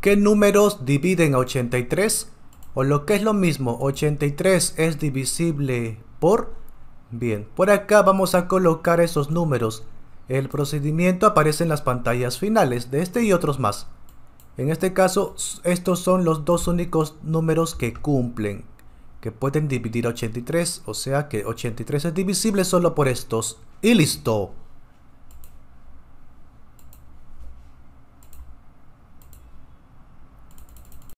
¿Qué números dividen a 83? O lo que es lo mismo, 83 es divisible por... Bien, por acá vamos a colocar esos números. El procedimiento aparece en las pantallas finales de este y otros más. En este caso, estos son los dos únicos números que cumplen, que pueden dividir 83, o sea que 83 es divisible solo por estos. Y listo.